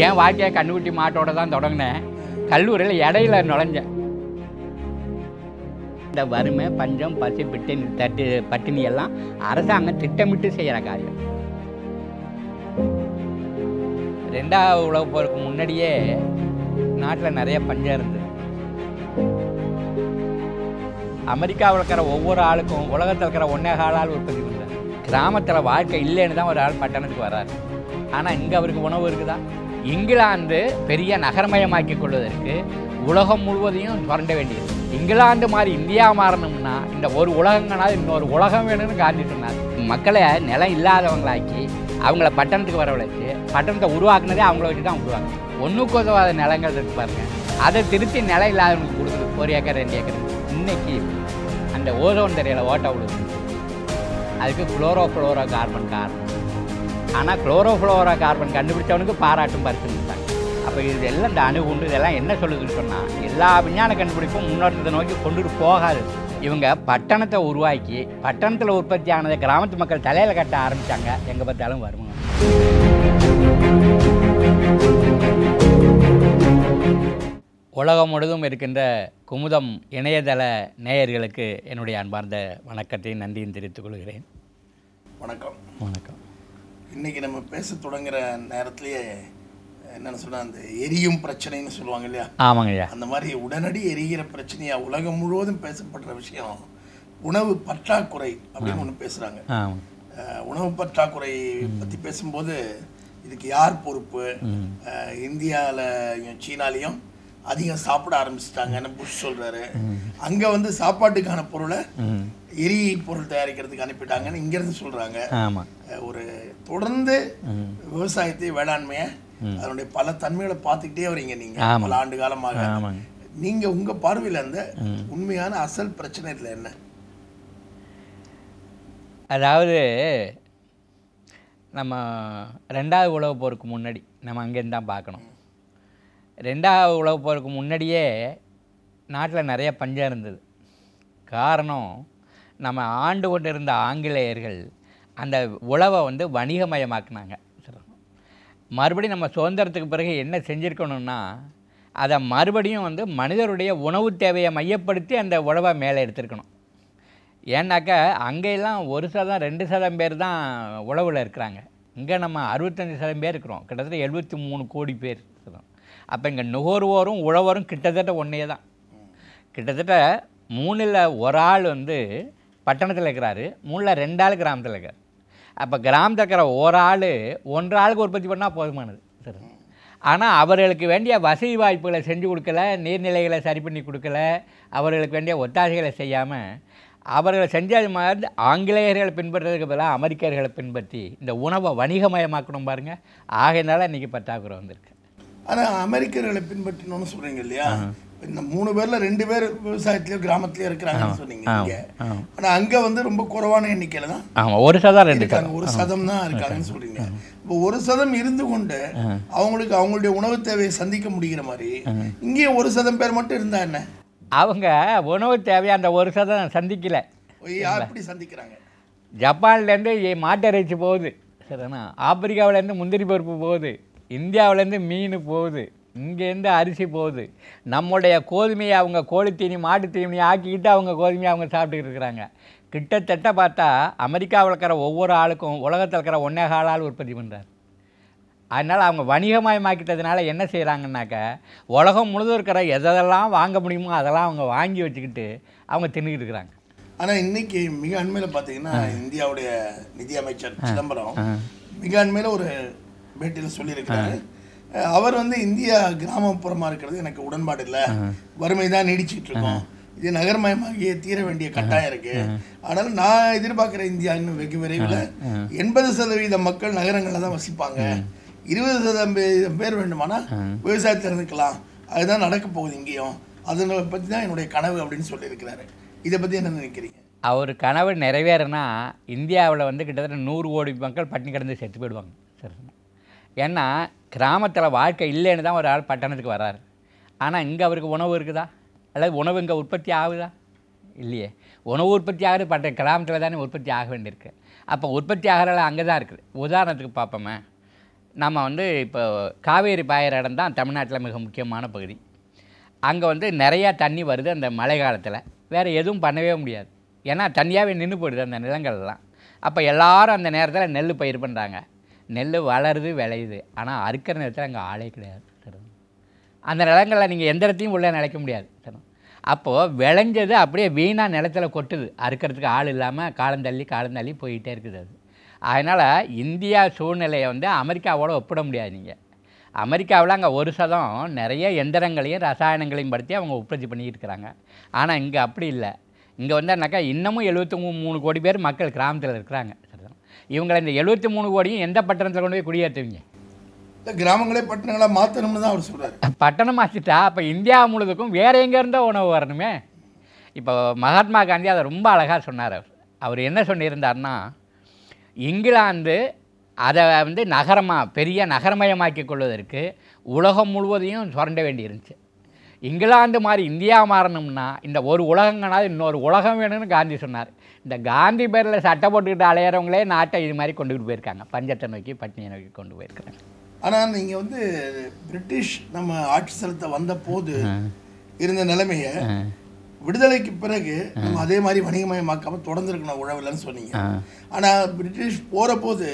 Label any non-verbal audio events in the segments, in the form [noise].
என் வாழ்க்கையை கண்ணுக்குட்டி மாட்டோட தான் தொடங்கினேன் கல்லூரியில் இடையில நுழைஞ்சேன் இந்த வறுமை பஞ்சம் பசி பிட்டினி தட்டு பட்டினி எல்லாம் அரசாங்கம் திட்டமிட்டு செய்கிற காரியம் ரெண்டாவது உலக போருக்கு முன்னாடியே நாட்டில் நிறைய பஞ்சம் இருந்தது அமெரிக்காவில் இருக்கிற ஒவ்வொரு ஆளுக்கும் உலகத்தில் இருக்கிற ஒன்றே கால ஆள் உற்பத்தி பண்ணுறாங்க கிராமத்தில் வாழ்க்கை இல்லைன்னு தான் ஒரு ஆள் பட்டணத்துக்கு வர்றாரு ஆனால் இங்கே அவருக்கு உணவு இருக்குதா இங்கிலாந்து பெரிய நகரமயமாக்கிக் கொள்வதற்கு உலகம் முழுவதையும் சுரண்ட வேண்டியது இங்கிலாந்து மாதிரி இந்தியா மாறணும்னா இந்த ஒரு உலகங்கனா இன்னொரு உலகம் வேணும்னு காட்டிட்டு சொன்னார் மக்களை நிலம் இல்லாதவங்களாக்கி அவங்கள பட்டணத்துக்கு வரவழைச்சு பட்டணத்தை உருவாக்குனதே அவங்கள வச்சு தான் உருவாங்க ஒன்றுக்கு உதவாத நிலங்கள் இருக்கு பாருங்க அதை திருத்தி நிலம் இல்லாதவங்களுக்கு கொடுக்குது ஒரு ஏக்கர் ரெண்டு ஏக்கர் இன்னைக்கு அந்த ஓசோன் தெரியல ஓட்ட விடுது அதுக்கு குளோரோ குளோரோ கார்பன் காரணம் ஆனால் குளோரோஃப்ளோரோ கார்பன் கண்டுபிடிச்சவனுக்கு பாராட்டும் பரிசுட்டாங்க அப்போ இது எல்லாம் இந்த அணுகுண்டு இதெல்லாம் என்ன சொல்லுதுன்னு சொன்னால் எல்லா விஞ்ஞான கண்டுபிடிப்பும் முன்னோட்டத்தை நோக்கி கொண்டுட்டு போகாது இவங்க பட்டணத்தை உருவாக்கி பட்டணத்தில் உற்பத்தி ஆனதை கிராமத்து மக்கள் தலையில் கட்ட ஆரம்பித்தாங்க எங்கே பார்த்தாலும் வருவாங்க உலகம் முழுதும் இருக்கின்ற குமுதம் இணையதள நேயர்களுக்கு என்னுடைய அன்பார்ந்த வணக்கத்தையும் நன்றியும் தெரிவித்துக் கொள்கிறேன் வணக்கம் வணக்கம் இன்றைக்கி நம்ம பேச தொடங்குற நேரத்திலேயே என்னென்னு சொன்னால் அந்த எரியும் பிரச்சனைன்னு சொல்லுவாங்க இல்லையா ஆமாங்க ஐயா அந்த மாதிரி உடனடி எரிகிற பிரச்சனையா உலகம் முழுவதும் பேசப்படுற விஷயம் உணவு பற்றாக்குறை அப்படின்னு ஒன்று பேசுகிறாங்க உணவு பற்றாக்குறை பற்றி பேசும்போது இதுக்கு யார் பொறுப்பு இந்தியாவிலையும் சீனாலேயும் அதிகம் சாப்பிட ஆரம்பிச்சிட்டாங்கன்னு புஷ் சொல்கிறாரு அங்கே வந்து சாப்பாட்டுக்கான பொருளை எரி பொருள் தயாரிக்கிறதுக்கு அனுப்பிட்டாங்கன்னு இங்கிருந்து சொல்கிறாங்க ஆமாம் ஒரு தொடர்ந்து விவசாயத்தை வேளாண்மையை அதனுடைய பல தன்மைகளை பார்த்துக்கிட்டே வரீங்க நீங்கள் பல ஆண்டு காலமாக நீங்கள் உங்கள் பார்வையில் இருந்த உண்மையான அசல் பிரச்சனை இல்லை என்ன அதாவது நம்ம ரெண்டாவது உலக போருக்கு முன்னாடி நம்ம அங்கேருந்து தான் பார்க்கணும் ரெண்டாவது உலக போருக்கு முன்னாடியே நாட்டில் நிறைய பஞ்சம் இருந்தது காரணம் நம்ம ஆண்டு கொண்டு இருந்த ஆங்கிலேயர்கள் அந்த உழவை வந்து வணிகமயமாக்குனாங்க மறுபடியும் நம்ம சுதந்திரத்துக்கு பிறகு என்ன செஞ்சுருக்கணும்னா அதை மறுபடியும் வந்து மனிதருடைய உணவு தேவையை மையப்படுத்தி அந்த உழவை மேலே எடுத்துருக்கணும் ஏன்னாக்கா அங்கெல்லாம் ஒரு சதம் ரெண்டு சதம் பேர் தான் உழவில் இருக்கிறாங்க இங்கே நம்ம அறுபத்தஞ்சி சதம் பேர் இருக்கிறோம் கிட்டத்தட்ட எழுபத்தி மூணு கோடி பேர் இருக்கிறோம் அப்போ இங்கே நுகர்வோரும் உழவரும் கிட்டத்தட்ட ஒன்றே தான் கிட்டத்தட்ட மூணில் ஒரு ஆள் வந்து பட்டணத்தில் இருக்கிறாரு மூணில் ரெண்டு ஆள் கிராமத்தில் இருக்கார் அப்போ கிராமத்தில் இருக்கிற ஒரு ஆள் ஒன்றரை ஆளுக்கு உற்பத்தி பண்ணால் போதுமானது சரி ஆனால் அவர்களுக்கு வேண்டிய வசதி வாய்ப்புகளை செஞ்சு கொடுக்கல நீர்நிலைகளை சரி பண்ணி கொடுக்கல அவர்களுக்கு வேண்டிய ஒத்தாசைகளை செய்யாமல் அவர்கள் செஞ்சது மாதிரி ஆங்கிலேயர்களை பின்பற்றுறதுக்கு பதிலாக அமெரிக்கர்களை பின்பற்றி இந்த உணவை வணிகமயமாக்கணும் பாருங்கள் ஆகையினால இன்றைக்கி பற்றாக்குறை வந்திருக்கு ஆனால் அமெரிக்கர்களை பின்பற்றணும்னு சொல்றீங்க இல்லையா இந்த மூணு பேர்ல ரெண்டு பேர் விவசாயத்திலயோ கிராமத்திலயோ இருக்கிறாங்கன்னு சொன்னீங்க ஆனா அங்க வந்து ரொம்ப குறைவான எண்ணிக்கையில தான் ஒரு சதம் இருக்காங்க ஒரு சதம் தான் இருக்காங்கன்னு சொல்றீங்க இப்போ ஒரு சதம் இருந்து கொண்டு அவங்களுக்கு அவங்களுடைய உணவு தேவையை சந்திக்க முடிகிற மாதிரி இங்கேயும் ஒரு சதம் பேர் மட்டும் இருந்தா என்ன அவங்க உணவு தேவையை அந்த ஒரு சதம் சந்திக்கல எப்படி சந்திக்கிறாங்க இருந்து மாட்டு இறைச்சி போகுது சரிண்ணா ஆப்பிரிக்காவிலேருந்து முந்திரி பருப்பு போகுது இந்தியாவிலேருந்து மீன் போகுது இங்கேருந்து அரிசி போகுது நம்முடைய கோதுமையை அவங்க கோழித்தீனி மாட்டுத்தீனி ஆக்கிக்கிட்டு அவங்க கோதுமையை அவங்க சாப்பிட்டுக்கிட்டு இருக்கிறாங்க கிட்டத்தட்ட பார்த்தா அமெரிக்காவில் இருக்கிற ஒவ்வொரு ஆளுக்கும் உலகத்தில் இருக்கிற ஒன்றே காலால் உற்பத்தி பண்ணுறார் அதனால் அவங்க வணிகமயமாக்கிட்டதுனால என்ன செய்கிறாங்கனாக்க உலகம் முழுதும் இருக்கிற எதெல்லாம் வாங்க முடியுமோ அதெல்லாம் அவங்க வாங்கி வச்சுக்கிட்டு அவங்க தின்னுக்கிட்டு இருக்கிறாங்க ஆனால் இன்றைக்கி மிக அண்மையில் பார்த்தீங்கன்னா இந்தியாவுடைய நிதியமைச்சர் சிதம்பரம் மிக அண்மையில் ஒரு பேட்டியில் சொல்லியிருக்கிறாரு அவர் வந்து இந்தியா கிராமப்புறமாக இருக்கிறது எனக்கு உடன்பாடு இல்லை வறுமை தான் நீடிச்சுட்டு இருக்கோம் இது நகர்மயமாகிய தீர வேண்டிய கட்டாயம் இருக்கு ஆனால் நான் எதிர்பார்க்குற இந்தியா இன்னும் வெகு விரைவில் எண்பது சதவீத மக்கள் நகரங்களில் தான் வசிப்பாங்க இருபது சதவீதம் பேர் வேண்டுமானா விவசாயத்தை இருந்துக்கலாம் அதுதான் நடக்க போகுது இங்கேயும் அதை பற்றி தான் என்னுடைய கனவு அப்படின்னு சொல்லியிருக்கிறாரு இதை பற்றி என்ன நினைக்கிறீங்க அவர் கனவு நிறைவேறனா இந்தியாவில் வந்து கிட்டத்தட்ட நூறு கோடி மக்கள் பட்டினி கிடந்து செத்து போயிடுவாங்க சரி ஏன்னா கிராமத்தில் வாழ்க்கை இல்லைன்னு தான் ஒரு ஆள் பட்டணத்துக்கு வர்றார் ஆனால் இங்கே அவருக்கு உணவு இருக்குதா அல்லது உணவு இங்கே உற்பத்தி ஆகுதா இல்லையே உணவு உற்பத்தி ஆகிறது பட்ட கிராமத்தில் தானே உற்பத்தி ஆக வேண்டியிருக்கு அப்போ உற்பத்தி ஆகிறதால அங்கே தான் இருக்குது உதாரணத்துக்கு பார்ப்போமே நம்ம வந்து இப்போ காவேரி பாயிற இடம் தான் தமிழ்நாட்டில் மிக முக்கியமான பகுதி அங்கே வந்து நிறையா தண்ணி வருது அந்த மழை காலத்தில் வேறு எதுவும் பண்ணவே முடியாது ஏன்னா தண்ணியாகவே நின்று போயிடுது அந்த நிலங்கள்லாம் அப்போ எல்லோரும் அந்த நேரத்தில் நெல் பயிர் பண்ணுறாங்க நெல் வளருது விளையுது ஆனால் அறுக்கிற நேரத்தில் அங்கே ஆளே கிடையாது அந்த நிலங்களில் நீங்கள் எந்த இடத்தையும் உள்ளே நிலைக்க முடியாது அப்போது விளைஞ்சது அப்படியே வீணாக நிலத்தில் கொட்டுது அறுக்கிறதுக்கு ஆள் இல்லாமல் காலம் தள்ளி காலம் தள்ளி போயிட்டே இருக்குது அது அதனால் இந்தியா சூழ்நிலையை வந்து அமெரிக்காவோடு ஒப்பிட முடியாது நீங்கள் அமெரிக்காவில் அங்கே ஒரு சதம் நிறைய எந்திரங்களையும் ரசாயனங்களையும் படுத்தி அவங்க உற்பத்தி பண்ணிக்கிட்டு இருக்கிறாங்க ஆனால் இங்கே அப்படி இல்லை இங்கே வந்தாக்கா இன்னமும் எழுபத்தி மூணு கோடி பேர் மக்கள் கிராமத்தில் இருக்கிறாங்க இவங்களை இந்த எழுபத்தி மூணு கோடியும் எந்த பட்டணத்தில் கொண்டு போய் குடியேற்றுவீங்க இந்த கிராமங்களே பட்டணங்களாக மாற்றணும்னு தான் அவர் சொல்கிறார் பட்டணம் மாற்றிட்டா அப்போ இந்தியா முழுதுக்கும் வேறு எங்கே இருந்தால் உணவு வரணுமே இப்போ மகாத்மா காந்தி அதை ரொம்ப அழகாக சொன்னார் அவர் அவர் என்ன சொல்லியிருந்தார்னா இங்கிலாந்து அதை வந்து நகரமாக பெரிய நகரமயமாக்கி கொள்வதற்கு உலகம் முழுவதையும் சுரண்ட வேண்டி இருந்துச்சு இங்கிலாந்து மாதிரி இந்தியா மாறணும்னா இந்த ஒரு உலகங்கனாது இன்னொரு உலகம் வேணும்னு காந்தி சொன்னார் இந்த காந்தி பேரில் சட்டை போட்டுக்கிட்டு அலையிறவங்களே நாட்டை இது மாதிரி கொண்டுகிட்டு போயிருக்காங்க பஞ்சத்தை நோக்கி பட்டினியை நோக்கி கொண்டு போயிருக்காங்க ஆனால் நீங்கள் வந்து பிரிட்டிஷ் நம்ம ஆட்சி செலுத்த வந்த போது இருந்த நிலைமையை விடுதலைக்கு பிறகு நம்ம அதே மாதிரி வணிகமயமாக்காம தொடர்ந்துருக்கணும் உழவில்லைன்னு சொன்னீங்க ஆனால் பிரிட்டிஷ் போகிற போது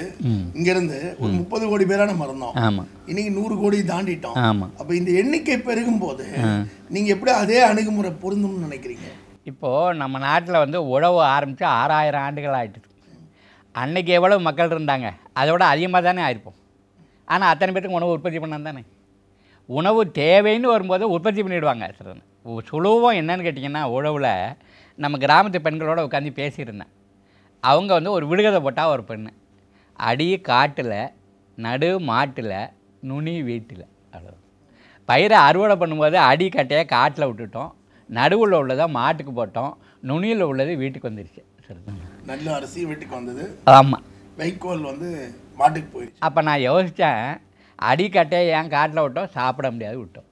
இங்கேருந்து ஒரு முப்பது கோடி பேரான மறந்தோம் இன்னைக்கு நூறு கோடி தாண்டிட்டோம் அப்போ இந்த எண்ணிக்கை பெருகும் போது நீங்கள் எப்படி அதே அணுகுமுறை பொருந்தும்னு நினைக்கிறீங்க இப்போது நம்ம நாட்டில் வந்து உழவு ஆரம்பித்து ஆறாயிரம் ஆண்டுகள் ஆகிட்டு அன்றைக்கி எவ்வளோ மக்கள் இருந்தாங்க அதோட அதிகமாக தானே ஆயிருப்போம் ஆனால் அத்தனை பேருக்கு உணவு உற்பத்தி பண்ணால் தானே உணவு தேவைன்னு வரும்போது உற்பத்தி பண்ணிவிடுவாங்க சிலர் சுலுவம் என்னன்னு கேட்டிங்கன்னா உழவில் நம்ம கிராமத்து பெண்களோடு உட்காந்து பேசியிருந்தேன் அவங்க வந்து ஒரு விடுகதை போட்டால் ஒரு பெண்ணு அடி காட்டில் நடு மாட்டில் நுனி வீட்டில் அவ்வளோ பயிரை அறுவடை பண்ணும்போது அடி கட்டையை காட்டில் விட்டுட்டோம் நடுவில் உள்ளதாக மாட்டுக்கு போட்டோம் நுனியில் உள்ளது வீட்டுக்கு வந்துருச்சு நல்ல அரிசி வீட்டுக்கு வந்தது ஆமாம் வைக்கோல் வந்து மாட்டுக்கு போயிடுச்சு அப்போ நான் யோசித்தேன் அடிக்கட்டையை ஏன் காட்டில் விட்டோம் சாப்பிட முடியாது விட்டோம்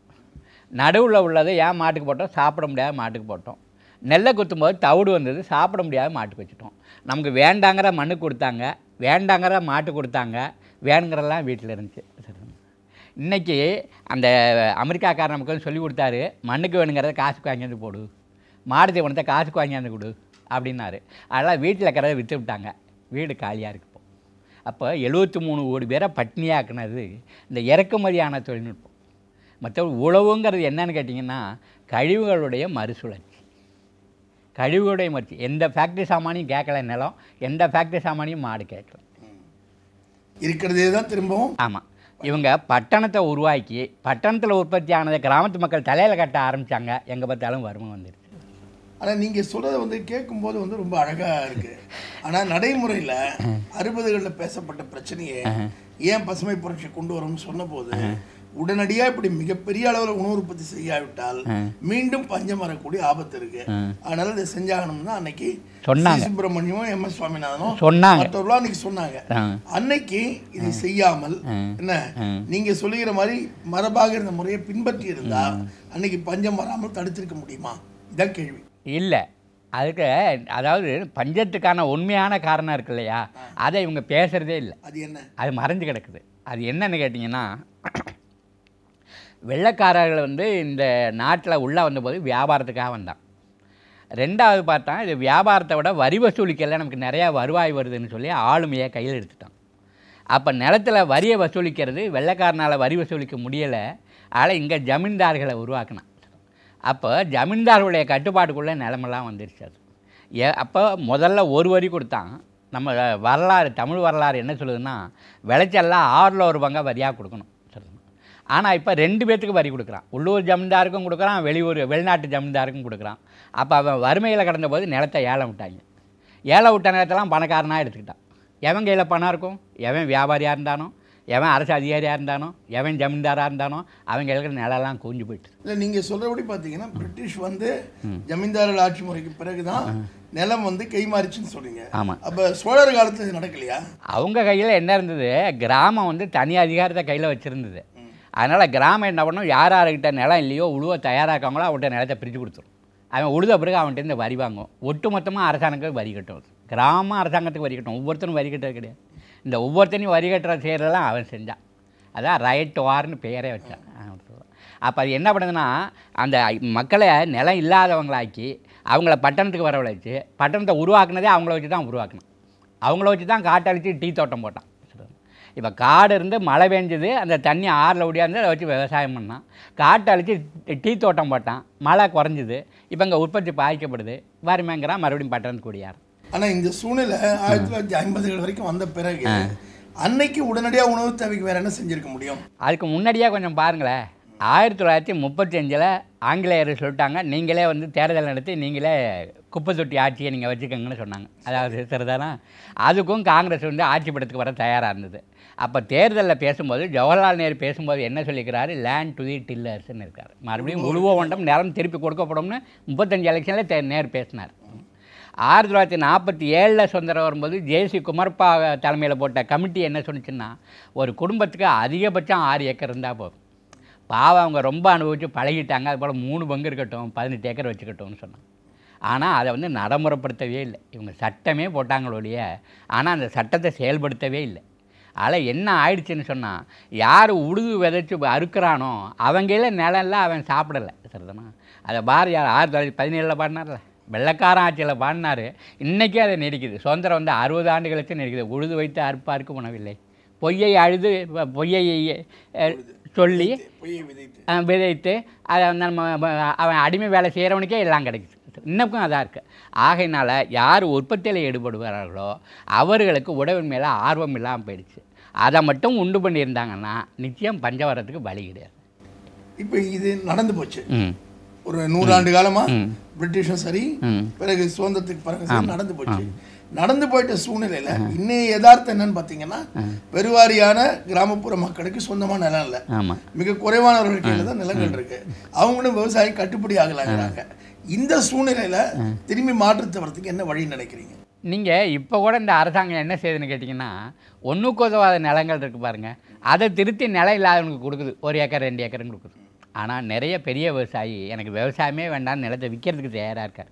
நடுவில் உள்ளது ஏன் மாட்டுக்கு போட்டோம் சாப்பிட முடியாது மாட்டுக்கு போட்டோம் நெல்லை குத்தும் போது தவிடு வந்தது சாப்பிட முடியாது மாட்டுக்கு வச்சுட்டோம் நமக்கு வேண்டாங்கிற மண்ணு கொடுத்தாங்க வேண்டாங்கிற மாட்டு கொடுத்தாங்க வேணுங்கிறலாம் வீட்டில் இருந்துச்சு இன்றைக்கி அந்த அமெரிக்காக்காரன் நமக்கு சொல்லி கொடுத்தாரு மண்ணுக்கு வேணுங்கிறத காசுக்கு வாங்கியாந்து போடு மாடு தீவனத்தை காசுக்கு வாங்கியாந்து கொடு அப்படின்னாரு அதெல்லாம் வீட்டில் இருக்கிறத விற்று விட்டாங்க வீடு காலியாக இருக்குது இப்போ அப்போ எழுபத்தி மூணு கோடி பேரை பட்னியாக்குனது இந்த இறக்குமதியான தொழில்நுட்பம் மற்ற உழவுங்கிறது என்னன்னு கேட்டிங்கன்னா கழிவுகளுடைய மறுசுழற்சி கழிவுகளுடைய மறுச்சு எந்த ஃபேக்ட்ரி சாமானியும் கேட்கல நிலம் எந்த ஃபேக்ட்ரி சாமானியும் மாடு கேட்கல இருக்கிறதே தான் திரும்பவும் ஆமாம் இவங்க பட்டணத்தை உருவாக்கி பட்டணத்தில் உற்பத்தி ஆனதை கிராமத்து மக்கள் தலையில் கட்ட ஆரம்பித்தாங்க எங்கே பார்த்தாலும் வறுமை வந்துடுது ஆனால் நீங்கள் சொல்கிறத வந்து கேட்கும்போது வந்து ரொம்ப அழகாக இருக்குது ஆனால் நடைமுறையில் அறுபதுகளில் பேசப்பட்ட பிரச்சனையை ஏன் பசுமை புரட்சி கொண்டு வரும்னு சொன்னபோது உடனடியா இப்படி மிகப்பெரிய அளவில் உணவு உற்பத்தி செய்யாவிட்டால் மீண்டும் பஞ்சம் வரக்கூடிய ஆபத்து இருக்கு அதனால இதை செஞ்சாகணும்னு அன்னைக்கு சொன்னாங்க சுப்பிரமணியமும் எம் எஸ் சுவாமிநாதனும் சொன்னாங்க மற்றவர்களும் அன்னைக்கு சொன்னாங்க அன்னைக்கு இதை செய்யாமல் என்ன நீங்க சொல்லுகிற மாதிரி மரபாக இருந்த முறையை பின்பற்றி இருந்தா அன்னைக்கு பஞ்சம் வராமல் தடுத்திருக்க முடியுமா இதான் கேள்வி இல்லை அதுக்கு அதாவது பஞ்சத்துக்கான உண்மையான காரணம் இருக்கு இல்லையா அதை இவங்க பேசுறதே இல்லை அது என்ன அது மறைஞ்சு கிடக்குது அது என்னன்னு கேட்டிங்கன்னா வெள்ளக்காரர்கள் வந்து இந்த நாட்டில் உள்ளே வந்தபோது வியாபாரத்துக்காக வந்தான் ரெண்டாவது பார்த்தா இது வியாபாரத்தை விட வரி வசூலிக்கலாம் நமக்கு நிறையா வருவாய் வருதுன்னு சொல்லி ஆளுமையை கையில் எடுத்துட்டான் அப்போ நிலத்தில் வரியை வசூலிக்கிறது வெள்ளைக்காரனால் வரி வசூலிக்க முடியலை ஆனால் இங்கே ஜமீன்தார்களை உருவாக்கினான் அப்போ ஜமீன்தார்களுடைய கட்டுப்பாட்டுக்குள்ளே நிலமெல்லாம் வந்துருச்சு அது ஏ அப்போ முதல்ல ஒரு வரி கொடுத்தான் நம்ம வரலாறு தமிழ் வரலாறு என்ன சொல்லுதுன்னா விளைச்சல்லாம் ஆறில் ஒரு பங்காக வரியாக கொடுக்கணும் ஆனால் இப்போ ரெண்டு பேர்த்துக்கு வரி கொடுக்குறான் உள்ளூர் ஜமீன்தாருக்கும் கொடுக்குறான் வெளியூர் வெளிநாட்டு ஜமீன்தாருக்கும் கொடுக்குறான் அப்போ அவன் வறுமையில் கடந்த போது நிலத்தை ஏலம் விட்டாங்க ஏலம் விட்ட நிலத்தெல்லாம் பணக்காரனாக எடுத்துக்கிட்டான் எவன் கையில் பணம் இருக்கும் எவன் வியாபாரியாக இருந்தானோ எவன் அரசு அதிகாரியாக இருந்தானோ எவன் ஜமீன்தாராக இருந்தானோ அவங்க இருக்கிற நிலம்லாம் குஞ்சு போயிட்டு இல்லை நீங்கள் சொல்கிறபடி பார்த்தீங்கன்னா பிரிட்டிஷ் வந்து ஜமீன்தாரர்கள் ஆட்சி முறைக்கு பிறகு தான் நிலம் வந்து கை மாறிச்சுன்னு சொல்கிறீங்க ஆமாம் அப்போ சோழர் காலத்தில் நடக்கலையா அவங்க கையில் என்ன இருந்தது கிராமம் வந்து தனி அதிகாரத்தை கையில் வச்சுருந்தது அதனால் கிராமம் என்ன பண்ணணும் யார் யார்கிட்ட நிலம் இல்லையோ உழுவ தயாராக்காங்களோ அவன்கிட்ட நிலத்தை பிரித்து கொடுத்துரும் அவன் உழுத பிறகு அவன்கிட்ட வரி வாங்கும் மொத்தமாக அரசாங்கத்துக்கு வரி கட்டும் கிராம அரசாங்கத்துக்கு வரி கட்டும் ஒவ்வொருத்தரும் வரி கட்டுறது கிடையாது இந்த ஒவ்வொருத்தனையும் வரி கட்டுற செய்கிறதெல்லாம் அவன் செஞ்சான் அதான் ரைட் வார்னு பெயரே வச்சான் அப்போ அது என்ன பண்ணுதுன்னா அந்த மக்களை நிலம் இல்லாதவங்களாக்கி அவங்கள பட்டணத்துக்கு வரவழைச்சி பட்டணத்தை உருவாக்குனதே அவங்கள வச்சு தான் உருவாக்கணும் அவங்கள வச்சு தான் காட்டழித்து டீ தோட்டம் போட்டான் இப்போ காடு இருந்து மழை பெஞ்சது அந்த தண்ணி ஆறில் ஒடியாந்து அதை வச்சு விவசாயம் பண்ணான் காட்டை அழிச்சு டீ தோட்டம் போட்டான் மழை குறைஞ்சிது இப்போ இங்கே உற்பத்தி பாதிக்கப்படுது வறுமைங்கிறான் மறுபடியும் பட்டணம் கூடியார் ஆனால் இந்த சூழ்நிலை ஆயிரத்தி தொள்ளாயிரத்தி ஐம்பதுகள் வரைக்கும் வந்த பிறகு அன்னைக்கு உடனடியாக உணவு தேவைக்கு வேறு என்ன செஞ்சுருக்க முடியும் அதுக்கு முன்னாடியாக கொஞ்சம் பாருங்களேன் ஆயிரத்தி தொள்ளாயிரத்தி முப்பத்தஞ்சில் ஆங்கிலேயர் சொல்லிட்டாங்க நீங்களே வந்து தேர்தல் நடத்தி நீங்களே குப்பை தொட்டி ஆட்சியை நீங்கள் வச்சுக்கோங்கன்னு சொன்னாங்க அதாவது சிறுதானா அதுக்கும் காங்கிரஸ் வந்து ஆட்சி படத்துக்கு வர தயாராக இருந்தது அப்போ தேர்தலில் பேசும்போது ஜவஹர்லால் நேரு பேசும்போது என்ன சொல்லிக்கிறாரு லேண்ட் டு தி டில்லர்ஸ்ன்னு இருக்கார் மறுபடியும் உழுவ ஒன்றம் நிலம் திருப்பி கொடுக்கப்படும்னு முப்பத்தஞ்சு எலெக்ஷனில் தே நேர் பேசினார் ஆயிரத்தி தொள்ளாயிரத்தி நாற்பத்தி ஏழில் சுதந்திரம் வரும்போது ஜேசி குமர்ப்பா தலைமையில் போட்ட கமிட்டி என்ன சொன்னிச்சுன்னா ஒரு குடும்பத்துக்கு அதிகபட்சம் ஆறு ஏக்கர் இருந்தால் போதும் பாவம் அவங்க ரொம்ப அனுபவித்து பழகிட்டாங்க அதுபோல் மூணு பங்கு இருக்கட்டும் பதினெட்டு ஏக்கர் வச்சுக்கட்டும்னு சொன்னாங்க ஆனால் அதை வந்து நடைமுறைப்படுத்தவே இல்லை இவங்க சட்டமே போட்டாங்களோடைய ஆனால் அந்த சட்டத்தை செயல்படுத்தவே இல்லை அதில் என்ன ஆயிடுச்சுன்னு சொன்னால் யார் உடுகு விதைச்சி அறுக்கிறானோ அவங்கள நிழல்ல அவன் சாப்பிடலை சரிதானா அதை பாரு யார் ஆயிரத்தி தொள்ளாயிரத்தி பதினேழில் பாடினார்ல வெள்ளக்காரன் ஆட்சியில் பாடினார் இன்றைக்கே அதை நெடிக்குது சுதந்திரம் வந்து அறுபது ஆண்டுகளுக்கு நெடிக்குது உழுது வைத்து அறுப்பாருக்கு உணவில்லை பொய்யை அழுது பொய்யை சொல்லி விதைத்து அதை நம்ம அவன் அடிமை வேலை செய்கிறவனுக்கே எல்லாம் கிடைக்குது இருக்குது இன்னமும் அதாக இருக்குது ஆகையினால் யார் உற்பத்தியில் ஈடுபடுவார்களோ அவர்களுக்கு உடவின் மேலே ஆர்வம் இல்லாமல் போயிடுச்சு அதை மட்டும் உண்டு பண்ணியிருந்தாங்கன்னா நிச்சயம் பஞ்சம் வர்றதுக்கு வழி கிடையாது இப்போ இது நடந்து போச்சு ஒரு நூறாண்டு காலமாக பிரிட்டிஷும் சரி பிறகு சுதந்திரத்துக்கு பிறகு நடந்து போச்சு நடந்து போயிட்ட சூழ்நிலையில் இன்னைய யதார்த்தம் என்னன்னு பார்த்தீங்கன்னா பெருவாரியான கிராமப்புற மக்களுக்கு சொந்தமான நிலம் இல்லை மிக குறைவானவர்கள் கீழே தான் நிலங்கள் இருக்கு அவங்களும் விவசாயம் கட்டுப்படி ஆகலாங்கிறாங்க இந்த சூழ்நிலையில் திரும்பி மாற்றத்தை வரத்துக்கு என்ன வழி நினைக்கிறீங்க நீங்கள் இப்போ கூட இந்த அரசாங்கம் என்ன செய்யுதுன்னு கேட்டிங்கன்னா ஒன்றுக்கு உதவாத நிலங்கள் இருக்குது பாருங்கள் அதை திருத்தி நிலம் இல்லாதவங்களுக்கு கொடுக்குது ஒரு ஏக்கர் ரெண்டு ஏக்கரும் கொடுக்குது ஆனால் நிறைய பெரிய விவசாயி எனக்கு விவசாயமே வேண்டாம் நிலத்தை விற்கிறதுக்கு தயாராக இருக்கார்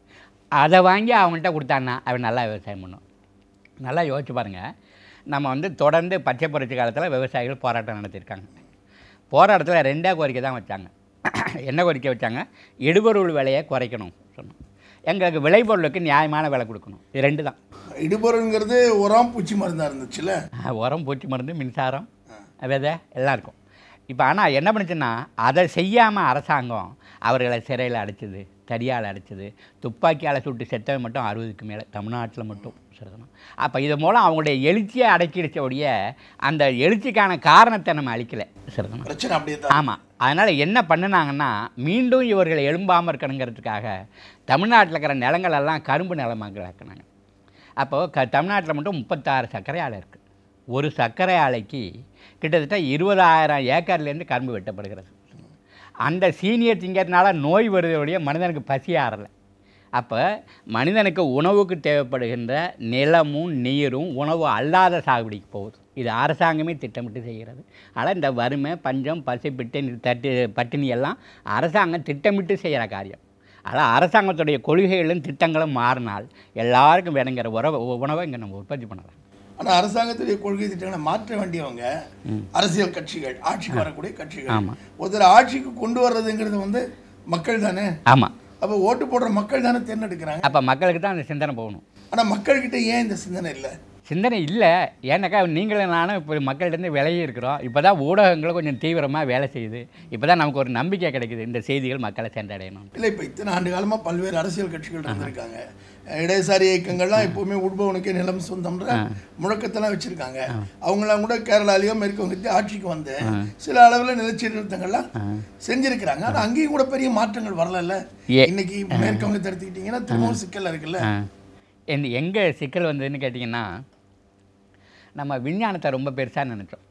அதை வாங்கி அவங்கள்ட்ட கொடுத்தான்னா அவன் நல்லா விவசாயம் பண்ணும் நல்லா யோசிச்சு பாருங்கள் நம்ம வந்து தொடர்ந்து பச்சை புரட்சி காலத்தில் விவசாயிகள் போராட்டம் நடத்தியிருக்காங்க போராட்டத்தில் ரெண்டே கோரிக்கை தான் வச்சாங்க என்ன கோரிக்கை வச்சாங்க இடுபொருள் விலையை குறைக்கணும் சொன்னோம் எங்களுக்கு விளைபொருளுக்கு நியாயமான விலை கொடுக்கணும் இது ரெண்டு தான் இடுபொருங்கிறது உரம் பூச்சி மருந்தாக இருந்துச்சுல்ல உரம் பூச்சி மருந்து மின்சாரம் விதை எல்லாம் இருக்கும் இப்போ ஆனால் என்ன பண்ணுச்சுன்னா அதை செய்யாமல் அரசாங்கம் அவர்களை சிறையில் அடைச்சிது தடியால் அடைச்சிது துப்பாக்கியால் சுட்டு செத்தவை மட்டும் அறுபதுக்கு மேலே தமிழ்நாட்டில் மட்டும் சொல்லணும் அப்போ இது மூலம் அவங்களுடைய எழுச்சியை அடக்கிடுச்சோடைய அந்த எழுச்சிக்கான காரணத்தை நம்ம அழிக்கலை சொல்லணும் ஆமாம் அதனால் என்ன பண்ணினாங்கன்னா மீண்டும் இவர்களை எழும்பாமல் இருக்கணுங்கிறதுக்காக தமிழ்நாட்டில் இருக்கிற நிலங்களெல்லாம் கரும்பு நிலமாக ஆக்கினாங்க அப்போது க தமிழ்நாட்டில் மட்டும் முப்பத்தாறு சர்க்கரை ஆலை இருக்குது ஒரு சர்க்கரை ஆலைக்கு கிட்டத்தட்ட இருபதாயிரம் ஏக்கர்லேருந்து கரும்பு வெட்டப்படுகிறது அந்த சீனியர் திங்கிறதுனால நோய் வருதோடைய மனிதனுக்கு பசி ஆறலை அப்போ மனிதனுக்கு உணவுக்கு தேவைப்படுகின்ற நிலமும் நீரும் உணவு அல்லாத சாகுபடிக்கு போகுது இது அரசாங்கமே திட்டமிட்டு செய்கிறது ஆனால் இந்த வறுமை பஞ்சம் பசிப்பிட்டு தட்டு பட்டினி எல்லாம் அரசாங்கம் திட்டமிட்டு செய்கிற காரியம் ஆனால் அரசாங்கத்துடைய கொள்கைகளும் திட்டங்களும் மாறினால் எல்லாருக்கும் வேணுங்கிற உறவு உணவை இங்கே நம்ம உற்பத்தி பண்ணலாம் ஆனால் அரசாங்கத்துடைய கொள்கை திட்டங்களை மாற்ற வேண்டியவங்க அரசியல் கட்சிகள் ஆட்சிக்கு வரக்கூடிய கட்சிகள் ஒருத்தர் ஆட்சிக்கு கொண்டு வர்றதுங்கிறது வந்து மக்கள் தானே ஆமாம் அப்போ ஓட்டு போடுற மக்கள் தானே தேர்ந்தெடுக்கிறாங்க அப்போ மக்களுக்கு தான் அந்த சிந்தனை போகணும் ஆனால் மக்கள்கிட்ட ஏன் இந்த சிந்தனை இல்லை சிந்தனை இல்லை ஏன்னாக்கா நீங்களும் நானும் இப்போ மக்கள்கிட்ட விலகி இருக்கிறோம் இப்போ தான் ஊடகங்களும் கொஞ்சம் தீவிரமாக வேலை செய்யுது இப்போ தான் நமக்கு ஒரு நம்பிக்கை கிடைக்குது இந்த செய்திகள் மக்களை சென்றடையணும் இல்லை இப்போ இத்தனை ஆண்டு காலமாக பல்வேறு அரசியல் கட்சிகள் இருந்திருக்காங்க இடதுசாரி இயக்கங்கள்லாம் எப்போவுமே உட்பவனுக்கு நிலம் சொந்தம்ன்ற முழக்கத்தெல்லாம் வச்சுருக்காங்க அவங்களாம் கூட கேரளாலேயோ மேற்கு வங்கத்தையும் ஆட்சிக்கு வந்து சில அளவில் நிலச்சீர்திருத்தங்கள்லாம் செஞ்சுருக்கிறாங்க ஆனால் அங்கேயும் கூட பெரிய மாற்றங்கள் வரல இன்னைக்கு மேற்கு வங்கத்தை எடுத்துக்கிட்டிங்கன்னா திரும்பவும் சிக்கல் இருக்குல்ல எங்கள் சிக்கல் வந்ததுன்னு கேட்டிங்கன்னா நம்ம விஞ்ஞானத்தை ரொம்ப பெருசாக நினச்சோம்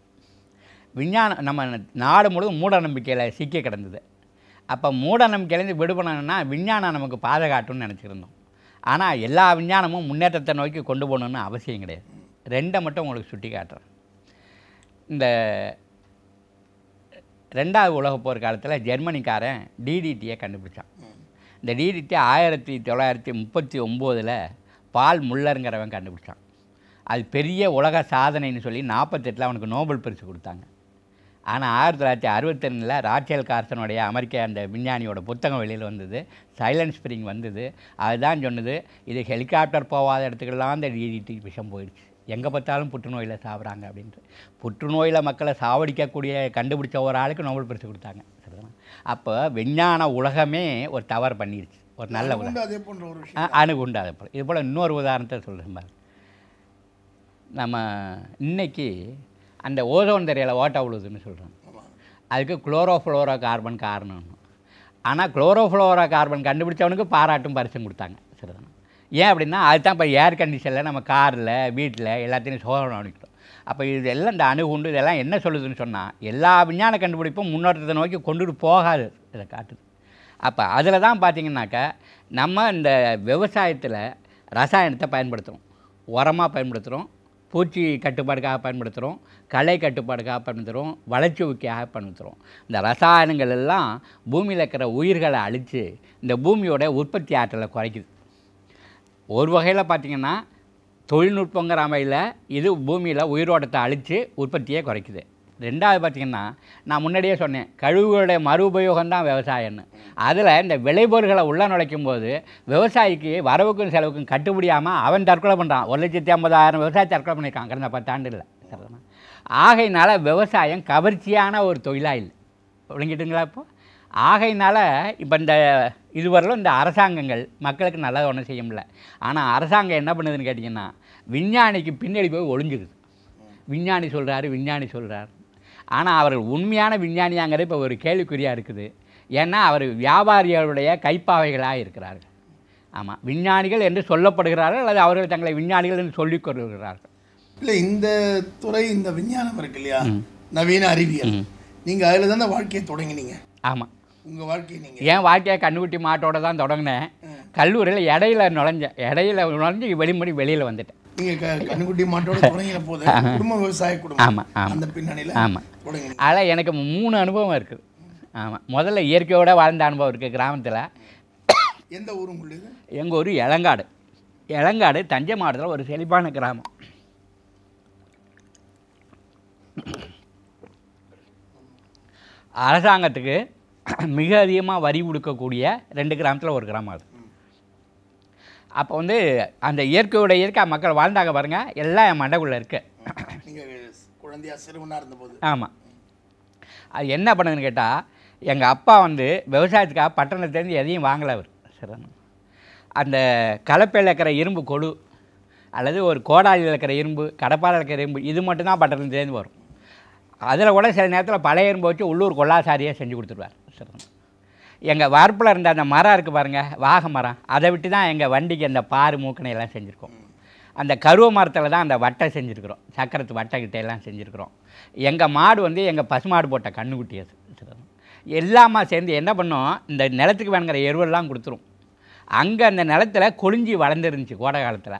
விஞ்ஞானம் நம்ம நாடு முழுவதும் மூட நம்பிக்கையில் சிக்கி கிடந்தது அப்போ மூட நம்பிக்கையிலேருந்து விடுபடணும்னா விஞ்ஞானம் நமக்கு பாதுகாட்டும்னு நினச்சிருந்தோம் ஆனால் எல்லா விஞ்ஞானமும் முன்னேற்றத்தை நோக்கி கொண்டு போகணுன்னு அவசியம் கிடையாது ரெண்டை மட்டும் உங்களுக்கு சுட்டி காட்டுறேன் இந்த ரெண்டாவது உலக போர் காலத்தில் ஜெர்மனிக்காரன் டிடிடியை கண்டுபிடிச்சான் இந்த டிடிடி ஆயிரத்தி தொள்ளாயிரத்தி முப்பத்தி ஒம்போதில் பால் முள்ளருங்கிறவன் கண்டுபிடிச்சான் அது பெரிய உலக சாதனைன்னு சொல்லி நாற்பத்தெட்டில் அவனுக்கு நோபல் பரிசு கொடுத்தாங்க ஆனால் ஆயிரத்தி தொள்ளாயிரத்தி அறுபத்தெண்ணில் ராச்சேல் கார்சனுடைய அமெரிக்க அந்த விஞ்ஞானியோட புத்தகம் வெளியில் வந்தது சைலன்ஸ் ஸ்ப்ரிங் வந்தது அதுதான் சொன்னது இது ஹெலிகாப்டர் போகாத இடத்துக்கெல்லாம் அந்த டிடிடி விஷம் போயிடுச்சு எங்கே பார்த்தாலும் புற்றுநோயில் சாப்பிட்றாங்க அப்படின்ட்டு புற்றுநோயில் மக்களை சாவடிக்கக்கூடிய கண்டுபிடிச்ச ஒரு ஆளுக்கு நோபல் பரிசு கொடுத்தாங்க சரிதான் அப்போ விஞ்ஞான உலகமே ஒரு தவறு பண்ணிடுச்சு ஒரு நல்ல உலகம் அணுகுண்டாத போல் இது போல் இன்னொரு உதாரணத்தை சொல்கிறேன் பாருங்கள் நம்ம இன்றைக்கி அந்த ஓசோன் தெரியலை ஓட்டை விழுதுன்னு சொல்கிறோம் அதுக்கு குளோரோஃப்ளோரோ கார்பன் காரணம்னு ஆனால் குளோரோஃப்ளோரோ கார்பன் கண்டுபிடிச்சவனுக்கு பாராட்டும் பரிசும் கொடுத்தாங்க சரிதானே ஏன் அப்படின்னா அதுதான் இப்போ ஏர் கண்டிஷனில் நம்ம காரில் வீட்டில் எல்லாத்தையும் சோதனை அனுப்பிட்டோம் அப்போ இதெல்லாம் இந்த அணுகுண்டு இதெல்லாம் என்ன சொல்லுதுன்னு சொன்னால் எல்லா விஞ்ஞான கண்டுபிடிப்பும் முன்னோட்டத்தை நோக்கி கொண்டுட்டு போகாது இதை காட்டுது அப்போ அதில் தான் பார்த்திங்கனாக்கா நம்ம இந்த விவசாயத்தில் ரசாயனத்தை பயன்படுத்துகிறோம் உரமாக பயன்படுத்துகிறோம் பூச்சி கட்டுப்பாடுக்காக பயன்படுத்துகிறோம் களை கட்டுப்பாடுக்காக பயன்படுத்துகிறோம் வளர்ச்சி ஊக்கியாக பயன்படுத்துகிறோம் இந்த ரசாயனங்கள் எல்லாம் பூமியில் இருக்கிற உயிர்களை அழித்து இந்த பூமியோட உற்பத்தி ஆற்றலை குறைக்குது ஒரு வகையில் பார்த்திங்கன்னா தொழில்நுட்பங்கிற அமையில் இது பூமியில் உயிரோட்டத்தை அழித்து உற்பத்தியை குறைக்குது ரெண்டாவது பார்த்திங்கன்னா நான் முன்னாடியே சொன்னேன் கழிவுகளுடைய மறு உபயோகம் தான் விவசாயம்னு அதில் இந்த விளைபொருள்களை உள்ளே நுழைக்கும் போது விவசாயிக்கு வரவுக்கும் செலவுக்கும் கட்டுப்படியாமல் அவன் தற்கொலை பண்ணுறான் ஒரு லட்சத்தி ஐம்பதாயிரம் விவசாயி தற்கொலை பண்ணியிருக்கான் கடந்த இல்லை சரிதான் ஆகையினால் விவசாயம் கவர்ச்சியான ஒரு தொழிலாக இல்லை ஒழுங்கிட்டுங்களா இப்போது ஆகையினால் இப்போ இந்த இதுவரையிலும் இந்த அரசாங்கங்கள் மக்களுக்கு நல்லது ஒன்றும் செய்ய முடியல ஆனால் அரசாங்கம் என்ன பண்ணுதுன்னு கேட்டிங்கன்னா விஞ்ஞானிக்கு பின்னாடி போய் ஒழிஞ்சுக்குது விஞ்ஞானி சொல்கிறாரு விஞ்ஞானி சொல்கிறாரு ஆனால் அவர்கள் உண்மையான விஞ்ஞானியாங்கிறது இப்போ ஒரு கேள்விக்குறியாக இருக்குது ஏன்னா அவர் வியாபாரிகளுடைய கைப்பாவைகளாக இருக்கிறார்கள் ஆமாம் விஞ்ஞானிகள் என்று சொல்லப்படுகிறார்கள் அல்லது அவர்கள் தங்களை விஞ்ஞானிகள் என்று சொல்லிக் கொள்கிறார்கள் இல்லை இந்த துறை இந்த விஞ்ஞானம் இருக்கு இல்லையா நவீன அறிவியல் நீங்கள் அதில் தான் வாழ்க்கையை தொடங்கினீங்க ஆமாம் உங்கள் வாழ்க்கை நீங்கள் ஏன் வாழ்க்கையை கண்ணுக்குட்டி மாட்டோட தான் தொடங்கினேன் கல்லூரியில் இடையில நுழைஞ்சேன் இடையில நுழைஞ்சு வெளிமுடி வெளியில் வந்துட்டேன் ஆமாம் ஆமாம் அதில் எனக்கு மூணு அனுபவம் இருக்குது ஆமாம் முதல்ல இயற்கையோடு வாழ்ந்த அனுபவம் இருக்குது கிராமத்தில் எந்த ஊர் உங்களுக்கு எங்கள் ஊர் இளங்காடு இளங்காடு தஞ்சை மாவட்டத்தில் ஒரு செழிப்பான கிராமம் அரசாங்கத்துக்கு மிக அதிகமாக வரி கொடுக்கக்கூடிய ரெண்டு கிராமத்தில் ஒரு கிராமம் அது அப்போ வந்து அந்த இயற்கையோட இயற்கை மக்கள் வாழ்ந்தாங்க பாருங்கள் எல்லாம் என் மண்டைக்குள்ளே இருக்குது [coughs] குழந்தையா இருந்தபோது ஆமாம் அது என்ன பண்ணுதுன்னு கேட்டால் எங்கள் அப்பா வந்து விவசாயத்துக்காக பட்டணத்துலேருந்து எதையும் வாங்கலை அவர் சிரமம் அந்த கலப்பையில் இருக்கிற இரும்பு கொடு அல்லது ஒரு கோடாலியில் இருக்கிற இரும்பு கடப்பாலில் இருக்கிற இரும்பு இது மட்டும்தான் பட்டணத்துலேருந்து வரும் அதில் கூட சில நேரத்தில் பழைய இரும்பு வச்சு உள்ளூர் கொள்ளாசாரியாக செஞ்சு கொடுத்துருவார் சிரமம் எங்கள் வரப்பில் இருந்த அந்த மரம் இருக்குது பாருங்கள் வாக மரம் அதை விட்டு தான் எங்கள் வண்டிக்கு அந்த பாறு மூக்கணையெல்லாம் செஞ்சுருக்கோம் அந்த கருவ மரத்தில் தான் அந்த வட்டை செஞ்சுருக்குறோம் சக்கரத்து வட்டைக்கிட்ட எல்லாம் செஞ்சுருக்குறோம் எங்கள் மாடு வந்து எங்கள் பசுமாடு போட்ட கண்ணுக்குட்டி அது எல்லாமா சேர்ந்து என்ன பண்ணோம் இந்த நிலத்துக்கு வேணுங்கிற எருவெல்லாம் கொடுத்துரும் அங்கே அந்த நிலத்தில் கொழிஞ்சி வளர்ந்துருந்துச்சு கோடை காலத்தில்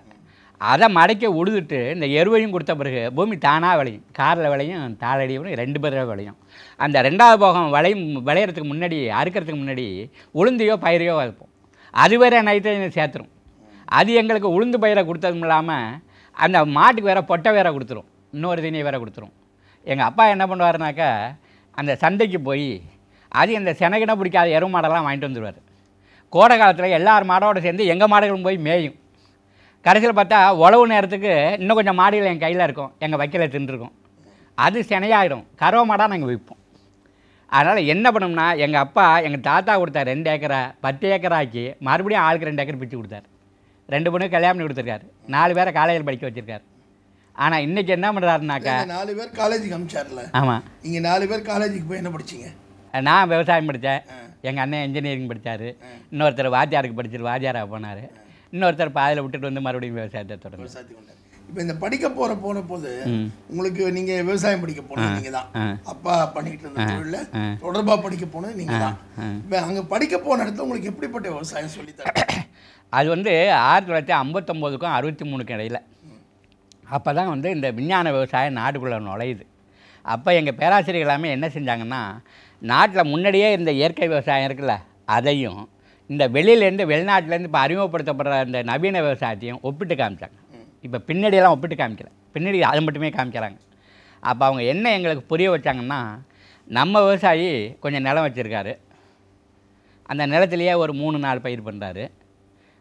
அதை மடக்கி உழுதுட்டு இந்த எருவையும் கொடுத்த பிறகு பூமி தானாக விளையும் காரில் விளையும் தாளடியும் ரெண்டு பேராக விளையும் அந்த ரெண்டாவது போகம் விளையும் விளையிறதுக்கு முன்னாடி அறுக்கிறதுக்கு முன்னாடி உளுந்தையோ பயிரையோ வைப்போம் அது வேறு நைட்ரஜனை சேர்த்துரும் அது எங்களுக்கு உளுந்து பயிரை கொடுத்ததும் இல்லாமல் அந்த மாட்டுக்கு வேறு பொட்டை வேற கொடுத்துரும் இன்னொரு தினியை வேற கொடுத்துரும் எங்கள் அப்பா என்ன பண்ணுவாருனாக்கா அந்த சந்தைக்கு போய் அது அந்த செனகிடம் பிடிக்காத எருவு மாடெல்லாம் வாங்கிட்டு வந்துடுவார் கோடை காலத்தில் எல்லார் மாடோடு சேர்ந்து எங்கள் மாடுகளும் போய் மேயும் கடைசியில் பார்த்தா உழவு நேரத்துக்கு இன்னும் கொஞ்சம் மாடியில் என் கையில் இருக்கும் எங்கள் வைக்கல தின்றுருக்கும் அது கருவ மாடாக நாங்கள் விற்போம் அதனால் என்ன பண்ணோம்னா எங்கள் அப்பா எங்கள் தாத்தா கொடுத்தார் ரெண்டு ஏக்கரை பத்து ஏக்கராக்கி மறுபடியும் ஆளுக்கு ரெண்டு ஏக்கர் பிச்சு கொடுத்தாரு ரெண்டு பொண்ணு கல்யாணம் பண்ணி கொடுத்துருக்காரு நாலு பேரை காலேஜில் படிக்க வச்சுருக்காரு ஆனால் இன்றைக்கி என்ன பண்ணுறாருனாக்கா நாலு பேர் காலேஜுக்கு அமிச்சார்ல ஆமாம் நீங்கள் நாலு பேர் காலேஜுக்கு போய் என்ன படிச்சிங்க நான் விவசாயம் படித்தேன் எங்கள் அண்ணன் இன்ஜினியரிங் படித்தார் இன்னொருத்தர் வாத்தியாருக்கு படிச்சிரு வாத்தியாராக போனார் இன்னொருத்தர் பாதையில் விட்டுட்டு வந்து மறுபடியும் விவசாயத்தை தொடர்ந்து இப்போ இந்த படிக்க போகிற போன போது உங்களுக்கு நீங்கள் விவசாயம் படிக்க போனது நீங்கள் தான் அப்பா பண்ணிக்கிட்டு இருந்த தொழிலில் தொடர்பாக படிக்க போனது நீங்கள் தான் இப்போ அங்கே படிக்க போன இடத்துல உங்களுக்கு எப்படிப்பட்ட விவசாயம் சொல்லித்தர அது வந்து ஆயிரத்தி தொள்ளாயிரத்தி ஐம்பத்தொம்போதுக்கும் அறுபத்தி மூணுக்கும் இடையில் அப்போ தான் வந்து இந்த விஞ்ஞான விவசாயம் நாட்டுக்குள்ளே நுழையுது அப்போ எங்கள் பேராசிரியர் எல்லாமே என்ன செஞ்சாங்கன்னா நாட்டில் முன்னாடியே இந்த இயற்கை விவசாயம் இருக்குல்ல அதையும் இந்த வெளியிலேருந்து வெளிநாட்டிலேருந்து இப்போ அறிமுகப்படுத்தப்படுற அந்த நவீன விவசாயத்தையும் ஒப்பிட்டு காமிச்சாங்க இப்போ பின்னாடியெல்லாம் ஒப்பிட்டு காமிக்கல பின்னாடி அது மட்டுமே காமிக்கிறாங்க அப்போ அவங்க என்ன எங்களுக்கு புரிய வச்சாங்கன்னா நம்ம விவசாயி கொஞ்சம் நிலம் வச்சுருக்காரு அந்த நிலத்துலேயே ஒரு மூணு நாலு பயிர் பண்ணுறாரு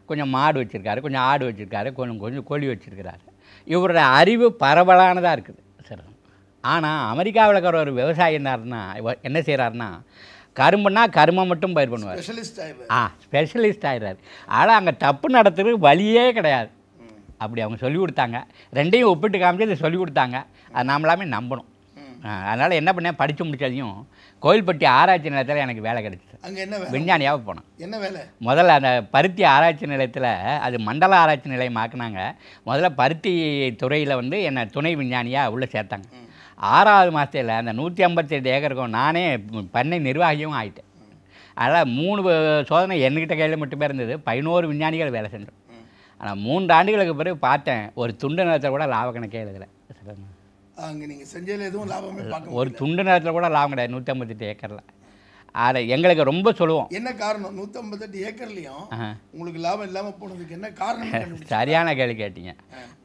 கொஞ்சம் மாடு வச்சுருக்காரு கொஞ்சம் ஆடு வச்சுருக்காரு கொஞ்சம் கொஞ்சம் கோழி வச்சுருக்கிறாரு இவரோட அறிவு பரவலானதாக இருக்குது சார் ஆனால் அமெரிக்காவில் இருக்கிற ஒரு விவசாயினார்னா என்ன செய்கிறாருன்னா கரும்புனா கருமை மட்டும் பயிர் பண்ணுவார் ஆ ஸ்பெஷலிஸ்ட் ஆயிடுறாரு ஆனால் அங்கே தப்பு நடத்துறது வழியே கிடையாது அப்படி அவங்க சொல்லி கொடுத்தாங்க ரெண்டையும் ஒப்பிட்டு காமிச்சு அதை சொல்லி கொடுத்தாங்க அது நாமளாமே நம்பணும் அதனால் என்ன பண்ணேன் படித்து முடித்ததையும் கோயில்பட்டி ஆராய்ச்சி நிலையத்தில் எனக்கு வேலை கிடைச்சிது அங்கே என்ன விஞ்ஞானியாக போனோம் என்ன வேலை முதல்ல அந்த பருத்தி ஆராய்ச்சி நிலையத்தில் அது மண்டல ஆராய்ச்சி நிலையம் ஆக்குனாங்க முதல்ல பருத்தி துறையில் வந்து என்னை துணை விஞ்ஞானியாக உள்ளே சேர்த்தாங்க ஆறாவது மாதத்தில் அந்த நூற்றி ஐம்பத்தெட்டு ஏக்கருக்கும் நானே பண்ணை நிர்வாகியும் ஆகிட்டேன் அதனால் மூணு சோதனை என்கிட்ட கையில் மட்டுமே இருந்தது பதினோரு விஞ்ஞானிகள் வேலை செஞ்சோம் ஆனால் மூன்று ஆண்டுகளுக்கு பிறகு பார்த்தேன் ஒரு துண்டு நிலத்தில் கூட லாப கணக்கே எழுதலை அங்கே நீங்கள் செஞ்சதில் எதுவும் லாபம் ஒரு துண்டு நிலத்தில் கூட லாபம் கிடையாது நூற்றி ஐம்பத்தெட்டு ஏக்கரில் அதை எங்களுக்கு ரொம்ப சொல்லுவோம் என்ன காரணம் நூற்றம்பத்தெட்டு ஏக்கர்லையும் உங்களுக்கு லாபம் இல்லாமல் போனதுக்கு என்ன காரணம் [laughs] சரியான கேள்வி கேட்டீங்க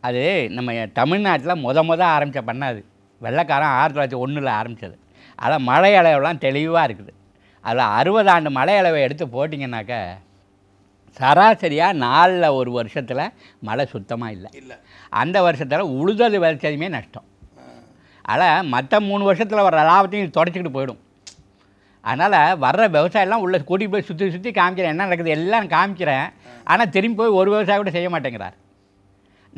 அது நம்ம தமிழ்நாட்டில் முத முத ஆரம்பித்த பண்ணாது வெள்ளக்காரன் ஆயிரத்தி தொள்ளாயிரத்தி ஒன்றில் ஆரம்பித்தது அதில் மழை அளவெல்லாம் தெளிவாக இருக்குது அதில் அறுபது ஆண்டு மழை அளவை எடுத்து போட்டிங்கனாக்க சராசரியாக நாலில் ஒரு வருஷத்தில் மழை சுத்தமாக இல்லை இல்லை அந்த வருஷத்தில் உழுதது விளைச்சதுமே நஷ்டம் அதில் மற்ற மூணு வருஷத்தில் வர லாபத்தையும் தொடச்சிக்கிட்டு போயிடும் அதனால் வர்ற விவசாயம்லாம் உள்ளே கூட்டிகிட்டு போய் சுற்றி சுற்றி காமிக்கிறேன் என்ன நடக்குது எல்லாம் காமிக்கிறேன் ஆனால் திரும்பி போய் ஒரு விவசாயம் கூட செய்ய மாட்டேங்கிறார்